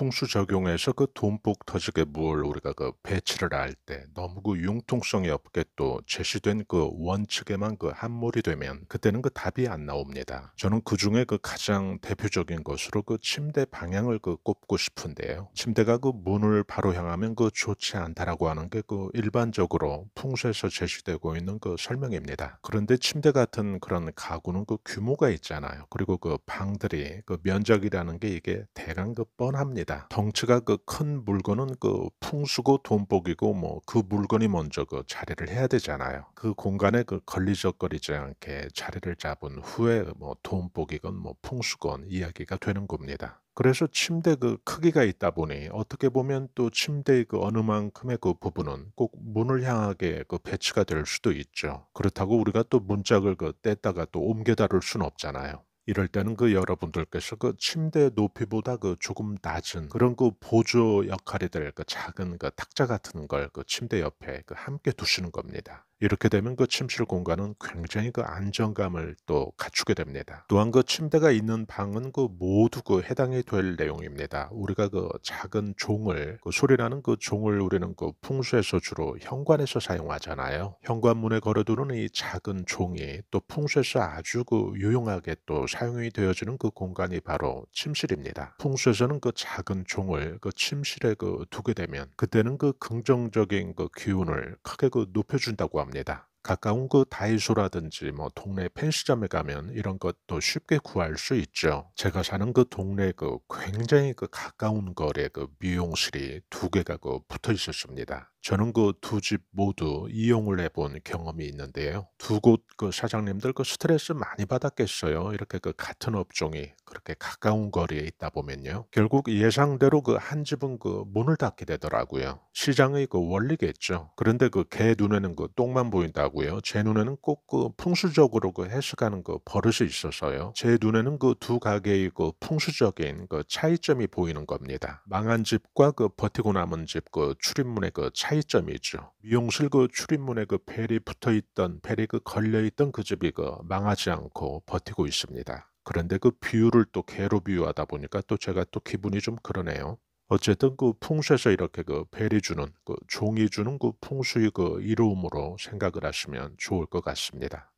풍수 적용해서 그 돈북 터지게 무얼 우리가 그 배치를 할 때 너무 그 융통성이 없게 또 제시된 그 원칙에만 그 함몰이 되면 그때는 그 답이 안 나옵니다. 저는 그 중에 그 가장 대표적인 것으로 그 침대 방향을 그 꼽고 싶은데요. 침대가 그 문을 바로 향하면 그 좋지 않다라고 하는 게 그 일반적으로 풍수에서 제시되고 있는 그 설명입니다. 그런데 침대 같은 그런 가구는 그 규모가 있잖아요. 그리고 그 방들이 그 면적이라는 게 이게 대강 그 뻔합니다. 납니다. 덩치가 그 큰 물건은 그 풍수고 돈복이고 뭐 그 물건이 먼저 그 자리를 해야 되잖아요. 그 공간에 그 걸리적거리지 않게 자리를 잡은 후에 뭐 돈복이건 뭐 풍수건 이야기가 되는 겁니다. 그래서 침대 그 크기가 있다 보니 어떻게 보면 또 침대의 그 어느 만큼의 그 부분은 꼭 문을 향하게 그 배치가 될 수도 있죠. 그렇다고 우리가 또 문짝을 그 뗐다가 또 옮겨 다룰 순 없잖아요. 이럴 때는 그 여러분들께서 그 침대 높이보다 그 조금 낮은 그런 그 보조 역할이 될 그 작은 그 탁자 같은 걸 그 침대 옆에 그 함께 두시는 겁니다. 이렇게 되면 그 침실 공간은 굉장히 그 안정감을 또 갖추게 됩니다. 또한 그 침대가 있는 방은 그 모두 그 해당이 될 내용입니다. 우리가 그 작은 종을 그소리라는그 종을 우리는 그 풍수에서 주로 현관에서 사용하잖아요. 현관문에 걸어두는 이 작은 종이 또 풍수에서 아주 그 유용하게 또 사용이 되어지는 그 공간이 바로 침실입니다. 풍수에서는 그 작은 종을 그 침실에 그 두게 되면 그때는 그 긍정적인 그 기운을 크게 그 높여준다고 합니다. 합니다. 가까운 그 다이소라든지 뭐 동네 펜스점에 가면 이런 것도 쉽게 구할 수 있죠. 제가 사는 그 동네 그 굉장히 그 가까운 거리에 그 미용실이 두 개가 그 붙어 있었습니다. 저는 그 두 집 모두 이용을 해본 경험이 있는데요. 두 곳 그 사장님들 그 스트레스 많이 받았겠어요. 이렇게 그 같은 업종이 그렇게 가까운 거리에 있다 보면요. 결국 예상대로 그 한 집은 그 문을 닫게 되더라고요. 시장의 그 원리겠죠. 그런데 그 개 눈에는 그 똥만 보인다고요. 제 눈에는 꼭 그 풍수적으로 그 해석하는 그 버릇이 있어서요. 제 눈에는 그 두 가게의 그 풍수적인 그 차이점이 보이는 겁니다. 망한 집과 그 버티고 남은 집 그 출입문의 그 차이 차이점이 죠 미용실 그 출입문에 그 벨이 붙어 있던 벨이 그 걸려 있던 그 집이 그 망하지 않고 버티고 있습니다. 그런데 그 비율을 또 개로 비유하다 보니까 또 제가 또 기분이 좀 그러네요. 어쨌든 그 풍수에서 이렇게 그 벨이 주는 그 종이 주는 그 풍수의 그 이로움으로 생각을 하시면 좋을 것 같습니다.